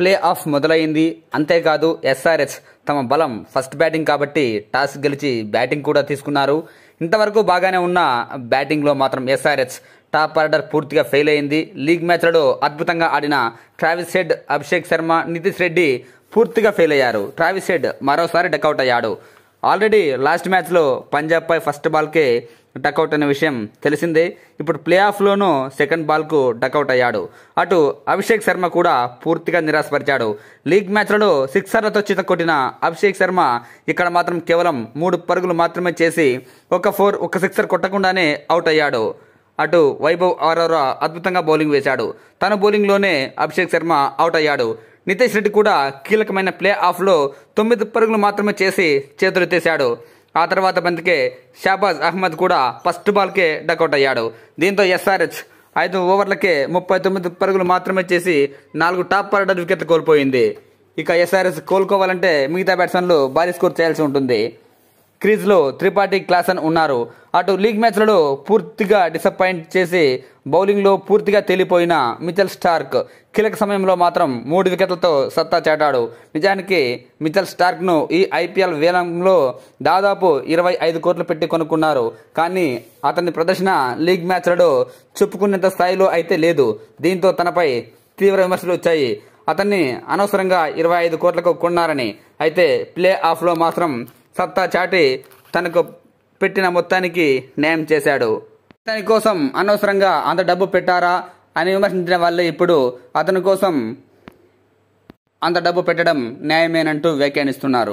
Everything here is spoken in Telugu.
ప్లే ఆఫ్ మొదలైంది అంతేకాదు ఎస్ఆర్ఎస్ తమ బలం ఫస్ట్ బ్యాటింగ్ కాబట్టి టాస్ గెలిచి బ్యాటింగ్ కూడా తీసుకున్నారు ఇంతవరకు బాగానే ఉన్న బ్యాటింగ్లో మాత్రం ఎస్ఆర్ఎస్ టాప్ ఆర్డర్ పూర్తిగా ఫెయిల్ అయింది లీగ్ మ్యాచ్లలో అద్భుతంగా ఆడిన ట్రావిస్ హెడ్ అభిషేక్ శర్మ నితీష్ రెడ్డి పూర్తిగా ఫెయిల్ అయ్యారు ట్రావిస్ హెడ్ మరోసారి డకౌట్ అయ్యాడు ఆల్రెడీ లాస్ట్ మ్యాచ్లో పంజాబ్పై ఫస్ట్ బాల్కే డకౌట్ అనే విషయం తెలిసిందే ఇప్పుడు ప్లే ఆఫ్లోనూ సెకండ్ బాల్కు డకౌట్ అయ్యాడు అటు అభిషేక్ శర్మ కూడా పూర్తిగా నిరాశపరిచాడు లీగ్ మ్యాచ్లలో సిక్సర్లతో చిత కొట్టిన అభిషేక్ శర్మ ఇక్కడ మాత్రం కేవలం మూడు పరుగులు మాత్రమే చేసి ఒక ఫోర్ ఒక సిక్సర్ కొట్టకుండానే అవుట్ అయ్యాడు అటు వైభవ్ ఆరోరా అద్భుతంగా బౌలింగ్ వేశాడు తన బౌలింగ్లోనే అభిషేక్ శర్మ అవుట్ అయ్యాడు నితేష్ రెడ్డి కూడా కీలకమైన ప్లే ఆఫ్లో తొమ్మిది పరుగులు మాత్రమే చేసి చేతులెత్తేశాడు ఆ తర్వాత బంతికే షాబాజ్ అహ్మద్ కూడా ఫస్ట్ బాల్కే డకౌట్ అయ్యాడు దీంతో ఎస్ఆర్హెచ్ ఐదు ఓవర్లకే ముప్పై తొమ్మిది పరుగులు మాత్రమే చేసి నాలుగు టాప్ పర్డర్ వికెట్లు కోల్పోయింది ఇక ఎస్ఆర్ఎస్ కోలుకోవాలంటే మిగతా బ్యాట్స్మెన్లు భారీ స్కోర్ చేయాల్సి ఉంటుంది క్రీజ్లో త్రిపాఠి క్లాసన్ ఉన్నారు అటు లీగ్ మ్యాచ్లలో పూర్తిగా డిసప్పాయింట్ చేసి బౌలింగ్లో పూర్తిగా తేలిపోయిన మిచల్ స్టార్క్ కీలక సమయంలో మాత్రం మూడు వికెట్లతో సత్తా చాటాడు నిజానికి మిచల్ స్టార్క్ను ఈ ఐపీఎల్ వేలంలో దాదాపు ఇరవై ఐదు కోట్లు పెట్టి కొనుక్కున్నారు కానీ అతని ప్రదర్శన లీగ్ మ్యాచ్లలో చెప్పుకునేంత స్థాయిలో అయితే లేదు దీంతో తనపై తీవ్ర విమర్శలు వచ్చాయి అతన్ని అనవసరంగా ఇరవై ఐదు కోట్లకు కొన్నారని అయితే ప్లే ఆఫ్లో మాత్రం సత్తా చాటి తనకు పెట్టిన మొత్తానికి న్యాయం చేశాడు అతని కోసం అనవసరంగా అంత డబ్బు పెట్టారా అని విమర్శించిన వాళ్ళు ఇప్పుడు అతని కోసం అంత డబ్బు పెట్టడం న్యాయమేనంటూ వ్యాఖ్యానిస్తున్నారు